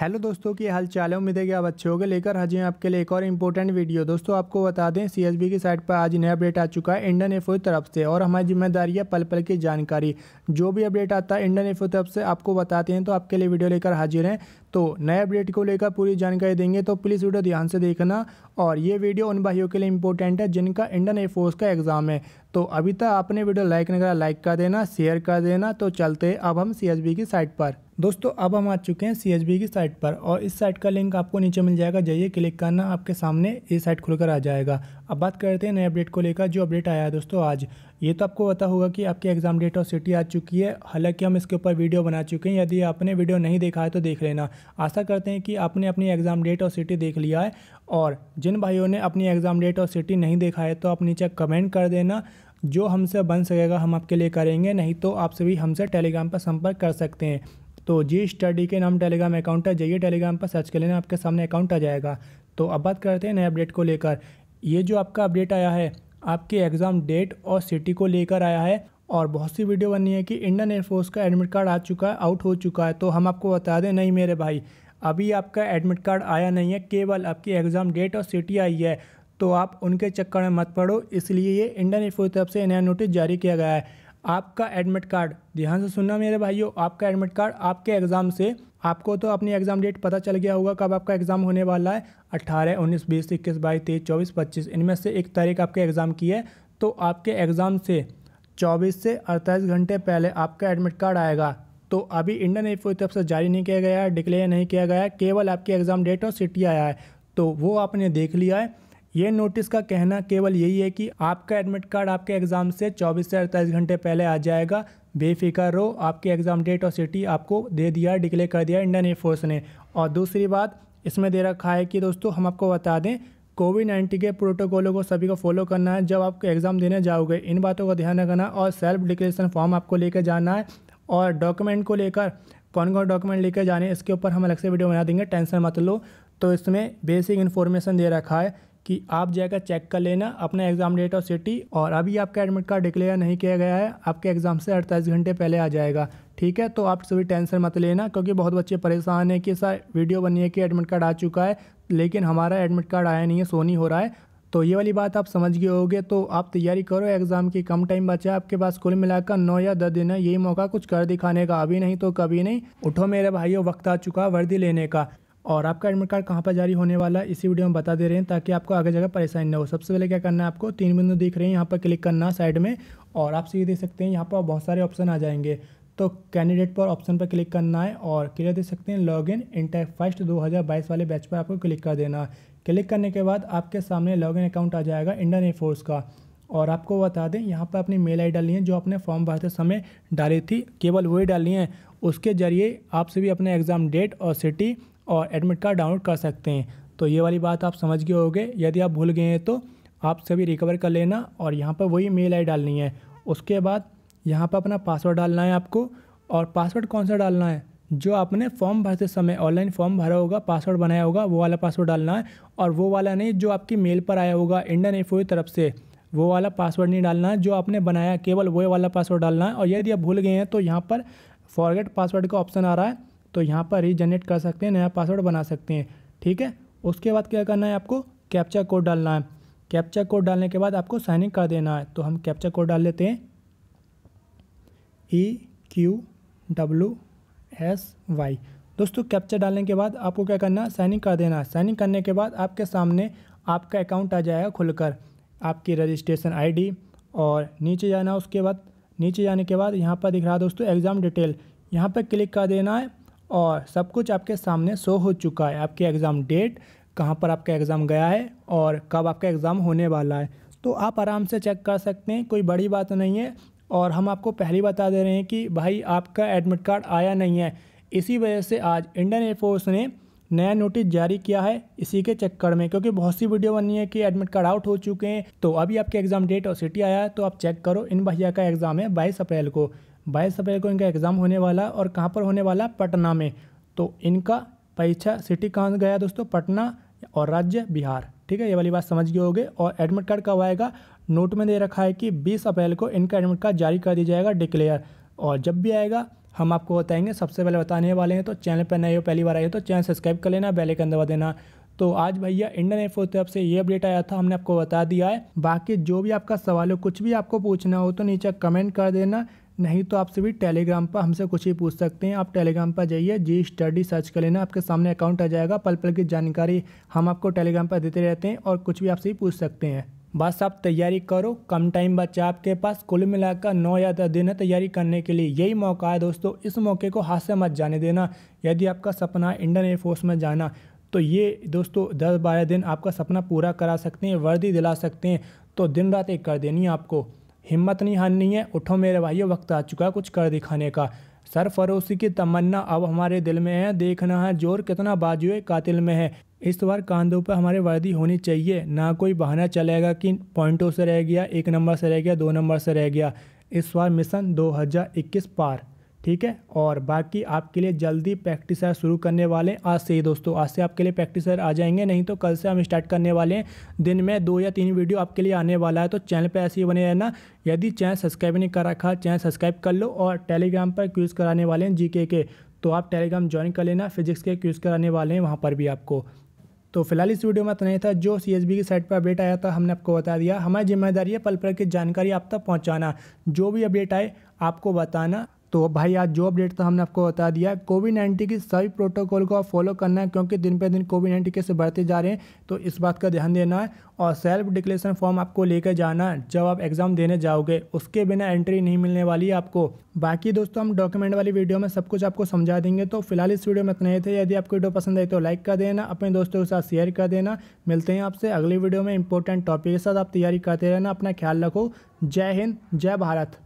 hello दोस्तों की चाल है उम्मीद है कि आप अच्छे गए लेकर हाजिर हैं आपके लिए एक और इम्पोर्टेंट वीडियो दोस्तों आपको बता दें सीएसबी की साइट पर आज नया अपडेट आ चुका है इंडियन एफ तरफ से और हमारी जिम्मेदारी है पल पल की जानकारी जो भी अपडेट आता है इंडियन एफ तरफ से आपको बताते हैं तो आपके लिए वीडियो लेकर हाजिर हैं तो नए अपडेट को लेकर पूरी जानकारी देंगे तो प्लीज़ वीडियो ध्यान से देखना और ये वीडियो उन भाइयों के लिए इंपॉर्टेंट है जिनका इंडियन एयरफोर्स का एग्ज़ाम है तो अभी तक आपने वीडियो लाइक नहीं करा लाइक कर देना शेयर कर देना तो चलते अब हम सी की साइट पर दोस्तों अब हम आ चुके हैं सी की साइट पर और इस साइट का लिंक आपको नीचे मिल जाएगा जाइए क्लिक करना आपके सामने ये साइट खुलकर आ जाएगा अब बात करते हैं नए अपडेट को लेकर जो अपडेट आया है दोस्तों आज ये तो आपको पता होगा कि आपकी एग्ज़ाम डेट और सिटी आ चुकी है हालांकि हम इसके ऊपर वीडियो बना चुके हैं यदि आपने वीडियो नहीं देखा है तो देख लेना आशा करते हैं कि आपने अपनी एग्ज़ाम डेट और सिटी देख लिया है और जिन भाइयों ने अपनी एग्ज़ाम डेट और सिटी नहीं देखा है तो आप नीचे कमेंट कर देना जो हमसे बन सकेगा हम आपके लिए करेंगे नहीं तो आप सभी हमसे टेलीग्राम पर संपर्क कर सकते हैं तो जी स्टडी के नाम टेलीग्राम अकाउंट है जाइए टेलीग्राम पर सर्च कर लेना आपके सामने अकाउंट आ जाएगा तो अब बात करते हैं नए अपडेट को लेकर ये जो आपका अपडेट आया है आपकी एग्ज़ाम डेट और सिटी को लेकर आया है और बहुत सी वीडियो बनी है कि इंडियन एयरफोर्स का एडमिट कार्ड आ चुका है आउट हो चुका है तो हम आपको बता दें नहीं मेरे भाई अभी आपका एडमिट कार्ड आया नहीं है केवल आपकी एग्ज़ाम डेट और सिटी आई है तो आप उनके चक्कर में मत पड़ो इसलिए ये इंडियन एयरफोर्स तरफ से नया नोटिस जारी किया गया है आपका एडमिट कार्ड ध्यान से सुनना मेरे भाइयों आपका एडमिट कार्ड आपके एग्ज़ाम से आपको तो अपनी एग्ज़ाम डेट पता चल गया होगा कब आपका एग्ज़ाम होने वाला है अट्ठारह उन्नीस बीस इक्कीस बाईस तेईस चौबीस पच्चीस इनमें से एक तारीख आपके एग्ज़ाम की है तो आपके एग्ज़ाम से चौबीस से अड़तालीस घंटे पहले आपका एडमिट कार्ड आएगा तो अभी इंडियन एयरफोर्स की तरफ से जारी नहीं किया गया है डिक्लेयर नहीं किया गया है केवल आपकी एग्ज़ाम डेट और सिटी आया है तो वो आपने देख लिया है ये नोटिस का कहना केवल यही है कि आपका एडमिट कार्ड आपके एग्ज़ाम से 24 से 48 घंटे पहले आ जाएगा बेफिक्र रहो आपके एग्ज़ाम डेट और सिटी आपको दे दिया डिक्लेयर कर दिया इंडियन एयरफोर्स ने और दूसरी बात इसमें दे रखा है कि दोस्तों हम आपको बता दें कोविड नाइन्टीन के प्रोटोकॉलों को सभी को फॉलो करना है जब आप एग्ज़ाम देने जाओगे इन बातों का ध्यान रखना और सेल्फ डिक्लेरेशन फॉर्म आपको लेकर जाना है और डॉक्यूमेंट को लेकर कौन कौन डॉक्यूमेंट लेकर जाने इसके ऊपर हम अलग से वीडियो बना देंगे टेंशन मत लो तो इसमें बेसिक इन्फॉर्मेशन दे रखा है कि आप जाकर चेक कर लेना अपना एग्ज़ाम डेट और सिटी और अभी आपका एडमिट कार्ड डिक्लेयर नहीं किया गया है आपके एग्ज़ाम से अड़तालीस घंटे पहले आ जाएगा ठीक है तो आप सभी टेंशन मत लेना क्योंकि बहुत बच्चे परेशान हैं कि सर वीडियो बनी है कि एडमिट कार्ड आ चुका है लेकिन हमारा एडमिट कार्ड आया नहीं है सोनी हो रहा है तो ये वाली बात आप समझ गए होगे तो आप तैयारी करो एग्ज़ाम की कम टाइम बचा है आपके पास कुल मिलाकर नौ या दस दिन है यही मौका कुछ कर दिखाने का अभी नहीं तो कभी नहीं उठो मेरे भाइयों वक्त आ चुका है वर्दी लेने का और आपका एडमिट कार्ड कहाँ पर जारी होने वाला है इसी वीडियो में बता दे रहे हैं ताकि आपको आगे जगह परेशानी ना हो सबसे पहले क्या करना है आपको तीन बिंदु दिख रहे हैं यहाँ पर क्लिक करना साइड में और आप सीधे देख सकते हैं यहाँ पर बहुत सारे ऑप्शन आ जाएंगे तो कैंडिडेट पर ऑप्शन पर क्लिक करना है और क्लियर देख सकते हैं लॉग इन इंटेक फर्स्ट दो वाले बैच पर आपको क्लिक कर देना क्लिक करने के बाद आपके सामने लॉग इन अकाउंट आ जाएगा इंडियन एयरफोर्स का और आपको बता दें यहाँ पर अपनी मेल आई डालनी है जो आपने फॉर्म भरते समय डाली थी केवल वही डालनी है उसके ज़रिए आपसे भी अपने एग्ज़ाम डेट और सिटी और एडमिट कार्ड डाउनलोड कर सकते हैं तो ये वाली बात आप समझ गए होगे यदि आप भूल गए हैं तो आप सभी रिकवर कर लेना और यहाँ पर वही मेल आई डालनी है उसके बाद यहाँ पर अपना पासवर्ड डालना है आपको और पासवर्ड कौन सा डालना है जो आपने फॉर्म भरते समय ऑनलाइन फॉर्म भरा होगा पासवर्ड बनाया होगा वो वाला पासवर्ड डालना है और वो वाला नहीं जो आपकी मेल पर आया होगा इंडियन एफ की तरफ से वो वाला पासवर्ड नहीं डालना है जो आपने बनाया केवल वो वाला पासवर्ड डालना है और यदि आप भूल गए हैं तो यहाँ पर फॉरगेट पासवर्ड का ऑप्शन आ रहा है तो यहाँ पर ही जनरेट कर सकते हैं नया पासवर्ड बना सकते हैं ठीक है उसके बाद क्या करना है आपको कैप्चा कोड डालना है कैप्चा कोड डालने के बाद आपको साइनिंग कर देना है तो हम कैप्चा कोड डाल लेते हैं E Q W S Y दोस्तों कैप्चर डालने के बाद आपको क्या करना है साइनिंग कर देना है साइनिंग करने के बाद आपके सामने आपका अकाउंट आ जाएगा खुलकर आपकी रजिस्ट्रेशन आईडी और नीचे जाना उसके बाद नीचे जाने के बाद यहाँ पर दिख रहा है दोस्तों एग्ज़ाम डिटेल यहाँ पर क्लिक कर देना है और सब कुछ आपके सामने शो हो चुका है आपके एग्ज़ाम डेट कहाँ पर आपका एग्ज़ाम गया है और कब आपका एग्ज़ाम होने वाला है तो आप आराम से चेक कर सकते हैं कोई बड़ी बात नहीं है और हम आपको पहले बता दे रहे हैं कि भाई आपका एडमिट कार्ड आया नहीं है इसी वजह से आज इंडियन एयरफोर्स ने नया नोटिस जारी किया है इसी के चक्कर में क्योंकि बहुत सी वीडियो बनी है कि एडमिट कार्ड आउट हो चुके हैं तो अभी आपके एग्ज़ाम डेट और सिटी आया है तो आप चेक करो इन भैया का एग्ज़ाम है बाईस अप्रैल को बाईस अप्रैल को इनका एग्ज़ाम होने वाला और कहाँ पर होने वाला पटना में तो इनका परीक्षा सिटी कहाँ गया दोस्तों पटना और राज्य बिहार ठीक है ये वाली बात समझ गए होगे और एडमिट कार्ड कब आएगा नोट में दे रखा है कि 20 अप्रैल को इनका एडमिट कार्ड जारी कर दिया जाएगा डिक्लेयर और जब भी आएगा हम आपको बताएंगे सबसे पहले बताने वाले हैं तो चैनल पर नए हो पहली बार आए हो तो चैनल सब्सक्राइब कर लेना बेल आइकन दबा देना तो आज भैया इंडियन एयरफोर्स तरफ से ये अपडेट आया था हमने आपको बता दिया है बाकी जो भी आपका सवाल हो कुछ भी आपको पूछना हो तो नीचे कमेंट कर देना नहीं तो आप सभी टेलीग्राम पर हमसे कुछ ही पूछ सकते हैं आप टेलीग्राम पर जाइए जी स्टडी सर्च कर लेना आपके सामने अकाउंट आ जाएगा पल पल की जानकारी हम आपको टेलीग्राम पर देते रहते हैं और कुछ भी आपसे ही पूछ सकते हैं बस आप तैयारी करो कम टाइम बचा आपके पास कुल मिलाकर नौ या दस दिन है तैयारी करने के लिए यही मौका है दोस्तों इस मौके को हाथ से मत जाने देना यदि आपका सपना है इंडियन एयरफोर्स में जाना तो ये दोस्तों दस बारह दिन आपका सपना पूरा करा सकते हैं वर्दी दिला सकते हैं तो दिन रात एक कर देनी है आपको हिम्मत नहीं हारनी है उठो मेरे भाइयों वक्त आ चुका है कुछ कर दिखाने का सर फरोसी की तमन्ना अब हमारे दिल में है देखना है जोर कितना बाजुए कातिल में है इस बार कांधों पर हमारे वर्दी होनी चाहिए ना कोई बहाना चलेगा कि पॉइंटों से रह गया एक नंबर से रह गया दो नंबर से रह गया इस बार मिशन 2021 पार ठीक है और बाकी आपके लिए जल्दी प्रैक्टिस सर शुरू करने वाले हैं आज से ही दोस्तों आज से आपके लिए प्रैक्टिस सर आ जाएंगे नहीं तो कल से हम स्टार्ट करने वाले हैं दिन में दो या तीन वीडियो आपके लिए आने वाला है तो चैनल पर ऐसे ही बने रहना यदि चैनल सब्सक्राइब नहीं कर रखा चैनल सब्सक्राइब कर लो और टेलीग्राम पर क्यूज़ कराने वाले हैं जी के तो आप टेलीग्राम ज्वाइन कर लेना फिजिक्स के क्यूज़ कराने वाले हैं वहाँ पर भी आपको तो फिलहाल इस वीडियो में तो नहीं था जो सी की साइट पर अपडेट आया था हमने आपको बता दिया हमारी जिम्मेदारी है पल पल की जानकारी आप तक पहुँचाना जो भी अपडेट आए आपको बताना तो भाई आज जो अपडेट था तो हमने आपको बता दिया कोविड नाइन्टीन की सभी प्रोटोकॉल को फॉलो करना है क्योंकि दिन पे दिन कोविड नाइन्टीन कैसे बढ़ते जा रहे हैं तो इस बात का ध्यान देना है और सेल्फ डिक्लेरेशन फॉर्म आपको लेकर जाना है जब आप एग्ज़ाम देने जाओगे उसके बिना एंट्री नहीं मिलने वाली है आपको बाकी दोस्तों हम डॉक्यूमेंट वाली वीडियो में सब कुछ आपको समझा देंगे तो फिलहाल इस वीडियो में इतना ही थे यदि आपको वीडियो पसंद आई तो लाइक कर देना अपने दोस्तों के साथ शेयर कर देना मिलते हैं आपसे अगली वीडियो में इंपॉर्टेंट टॉपिक के साथ आप तैयारी करते रहना अपना ख्याल रखो जय हिंद जय भारत